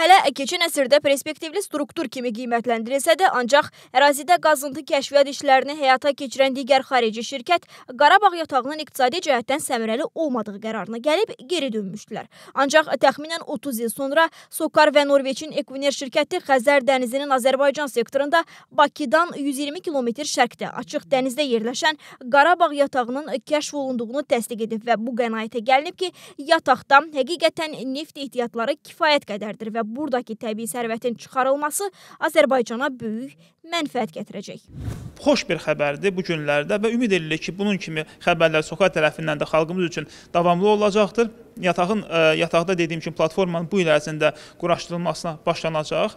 Hələ keçən əsrdə perspektivli struktur kimi qiymətləndirilsə də, ancaq ərazidə qazıntı kəşfiyyat işlərini həyata keçirən digər xarici şirkət Qarabağ yatağının iqtisadi cəhətdən səmərəli olmadığı qərarına gəlib geri dönmüşdülər. Ancaq təxminən 30 il sonra Sokar və Norveçin Ekviner şirkəti Xəzər dənizinin Azərbaycan sektorunda Bakıdan 120 kilometr şərqdə açıq dənizdə yerləşən Qarabağ yatağının kəşf olunduğunu təsdiq edib və bu qənaətə gəlinib ki, yataqda həqiqətən neft ehtiyatları kifayət qədərdir və buradakı təbii sərvətin çıxarılması Azərbaycana böyük mənfəət gətirəcək. Xoş bir xəbərdir bu günlərdə və ümid edilir ki, bunun kimi xəbərlər SOCA tərəfindən də xalqımız üçün davamlı olacaqdır. Yatağın e, yataqda dediyim kimi platformanın bu il ərzində quraşdırılmasına başlanacaq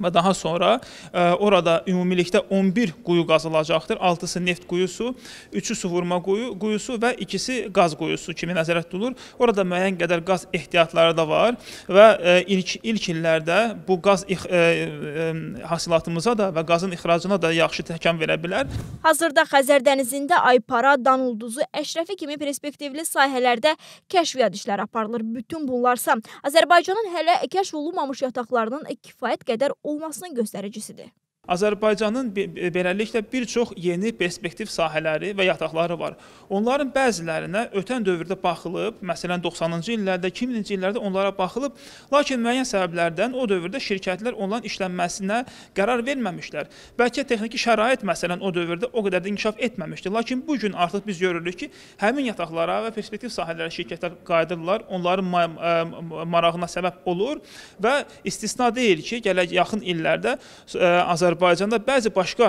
və daha sonra ə, e, orada ümumilikdə 11 quyu qazılacaqdır. 6-sı neft quyusu, 3-ü su vurma quyu, quyusu və ikisi qaz quyusu kimi nəzərdə tutulur. Orada müəyyən qədər qaz ehtiyatları da var və ə, e, ilk ilk illərdə bu qaz ə, e, ə, hasilatımıza da və qazın ixracına da yaxşı təkan verə bilər. Hazırda Xəzər dənizində Aypara, Danulduzu, Əşrəfi kimi perspektivli sahələrdə kəşfiyyat işləri aparılır. Bütün bunlarsa Azərbaycanın hələ kəşf olunmamış yataqlarının kifayət qədər olmasının göstəricisidir. Azərbaycanın beləliklə bir çox yeni perspektiv sahələri və yataqları var. Onların bəzilərinə ötən dövrdə baxılıb, məsələn 90-cı illərdə, 2000-ci illərdə onlara baxılıb, lakin müəyyən səbəblərdən o dövrdə şirkətlər onların işlənməsinə qərar verməmişlər. Bəlkə texniki şərait məsələn o dövrdə o qədər də inkişaf etməmişdi. Lakin bu gün artıq biz görürük ki, həmin yataqlara və perspektiv sahələrə şirkətlər qayıdırlar, onların marağına səbəb olur və istisna deyil ki, gələcək yaxın illərdə Azərbaycan Azərbaycanda bəzi başqa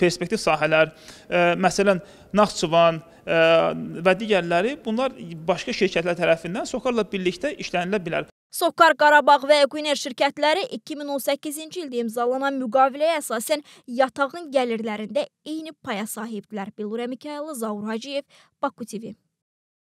perspektiv sahələr, e, məsələn, Naxçıvan e, və digərləri bunlar başqa şirkətlər tərəfindən SOCAR-la birlikdə işlənilə bilər. Sokar Qarabağ və Equiner şirkətləri 2018-ci ildə imzalanan müqaviləyə əsasən yatağın gəlirlərində eyni paya sahibdirlər. Bilurə Mikaylı, Zaur Hacıyev, Baku TV.